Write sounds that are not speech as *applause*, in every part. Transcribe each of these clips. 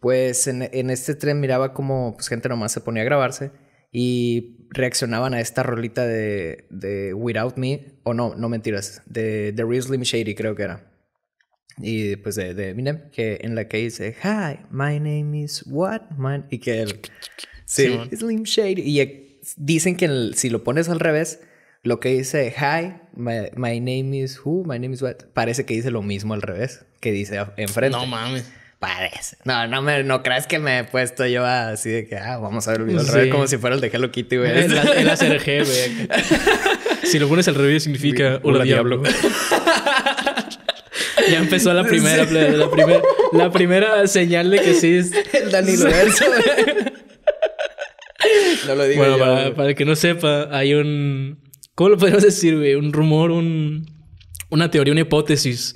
pues en, en este tren miraba como pues, gente nomás se ponía a grabarse y reaccionaban a esta rolita de, Without Me, o no, no mentiras, de, The Real Slim Shady creo que era. Y pues de, de Eminem, que en la que dice, Hi, my name is what, man. Y que sí, Slim Shady. Y dicen que si lo pones al revés, lo que dice, Hi, my, my, name is who, my name is what, parece que dice lo mismo al revés, que dice enfrente. No mames. Parece. No, no me, no creas que me he puesto yo así de que, ah, vamos a ver el video al revés como si fuera el de Hello Kitty, güey. Es la CRG, güey. *laughs* si lo pones al revés significa hola, diablo. *laughs* ya empezó la primera, la, la primera señal de que sí es... *laughs* El Danilo No lo digo Bueno, para, para, el que no sepa, hay un... ¿Cómo lo podemos decir, güey? Un rumor, un... Una teoría, una hipótesis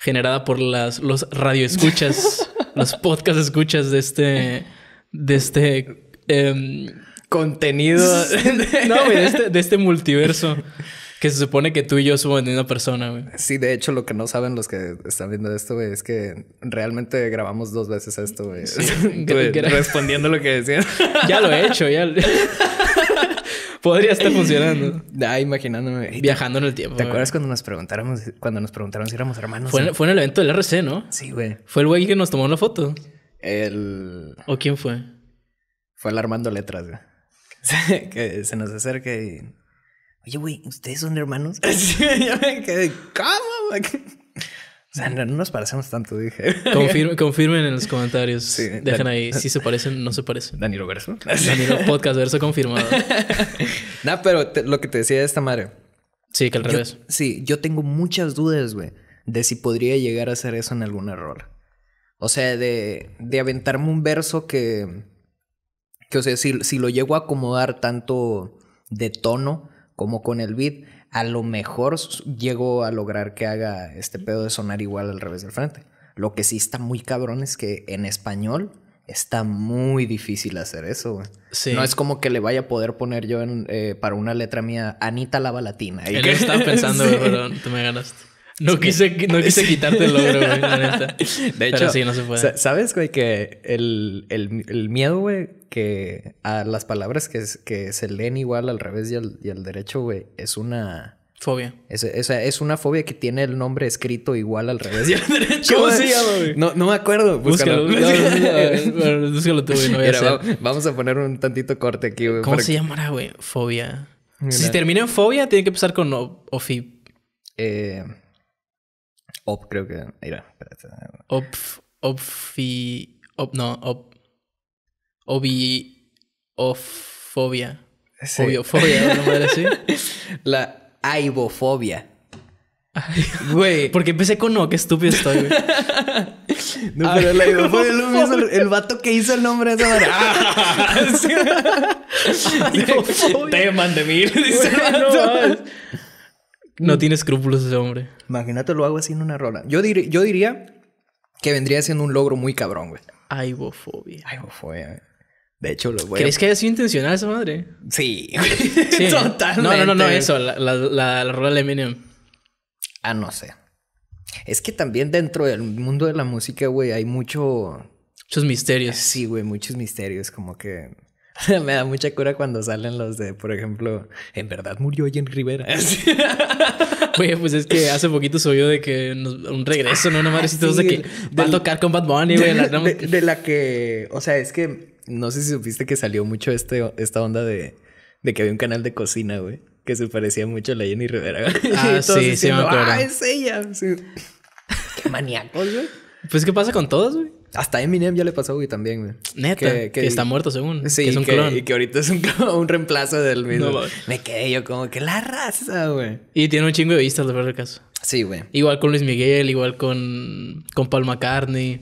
generada por las, los radioescuchas, *laughs* los podcast escuchas de este, de este em, contenido, *laughs* no, este, de, este, multiverso. Que se supone que tú y yo somos la misma persona, güey. Sí, de hecho, lo que no saben los que están viendo esto, es que realmente grabamos dos veces esto, *laughs* respondiendo lo que decían. Ya lo he hecho, ya. Podría estar funcionando. *laughs* Ah, imaginándome. Viajando en el tiempo. ¿Te acuerdas cuando nos preguntáramos, cuando nos preguntaron si éramos hermanos? Fue, en, el evento del RC, ¿no? Sí, güey. Fue el güey que nos tomó la foto. El. ¿O quién fue? Fue el Armando Letras, güey. *laughs* que se nos acerque y. Oye, güey, ¿ustedes son hermanos? *laughs* Sí, yo me quedé, ¿cómo? O sea, no, nos parecemos tanto, dije. confirmen en los comentarios. Dejen ahí si se parecen no se parecen. Danilo Verso. Danilo Podcast Verso confirmado. *laughs* nah, pero lo que te decía esta madre. Sí, que al revés. Sí, yo tengo muchas dudas, güey, de si podría llegar a hacer eso en algún error. O sea, de, de aventarme un verso que. Que, o sea, si, si lo llego a acomodar tanto de tono como con el beat, a lo mejor llego a lograr que haga este pedo de sonar igual al revés del frente. Lo que sí está muy cabrón es que en español está muy difícil hacer eso. No es como que le vaya a poder poner yo eh, para una letra mía Anita Lava Latina. Él está estaba *laughs* pensando, perdón, tú me ganaste. No quise, no quise quitarte el logro, güey, *laughs* De hecho, sí, no se puede. ¿Sabes, güey, que el, el, el miedo, güey, que a las palabras que, se leen igual al revés y al, y al derecho, güey, es una. Fobia. Es, es, una fobia que tiene el nombre escrito igual al revés. y al *laughs* derecho. ¿Cómo se llama, güey? No, no me acuerdo. Búscalo. Búscalo, Vamos, a poner un tantito corte aquí, güey. ¿Cómo se llamará, güey? Fobia. Si termina en fobia, tiene que empezar con ofi... Eh, Op, creo que era. Espérate. Op, opfi, op, no, op, obi, ofobia. Sí. Obiofobia, ¿no madre así? *laughs* La aibofobia. *laughs* Güey. Porque empecé con no, qué estúpido estoy, güey. *laughs* No, pero la aibofobia lo mismo el, vato que hizo el nombre de esa vara. Te mandé mil. Dice no, no mm. tiene escrúpulos ese hombre. Imagínate lo hago así en una rola. Yo, diría que vendría siendo un logro muy cabrón, güey. Aibofobia. Aibofobia. Eh. De hecho, lo voy ¿Crees que haya sido intencional esa madre? Sí. *laughs* Totalmente. No, no, no, no, eso. La, la rola de Eminem. Ah, no sé. Es que también dentro del mundo de la música, güey, hay mucho... Muchos misterios. Sí, güey, muchos misterios. Como que... *laughs* Me da mucha cura cuando salen los de, por ejemplo, en verdad murió Jen Rivera. *laughs* Oye, pues es que hace poquito subió de que un regreso, ¿no? No ah, de que va a tocar con Bad Bunny, güey. De, la que, o sea, es que no sé si supiste que salió mucho este, esta onda de, que había un canal de cocina, güey, que se parecía mucho a la Jenny Rivera. Ah, *laughs* sí, sí, me ah, acuerdo. Ah, es ella. Qué maníacos, güey. Pues, ¿qué pasa con todos, güey? Hasta Eminem ya le pasó, güey, también, güey. Neta. Que, está muerto, según. Sí, que es un clon. Y que ahorita es un, *laughs* reemplazo del mismo. Me quedé yo como que la raza, güey. Y tiene un chingo de vistas, de verdad, el caso. Sí, güey. Igual con Luis Miguel, igual con, con Paul McCartney.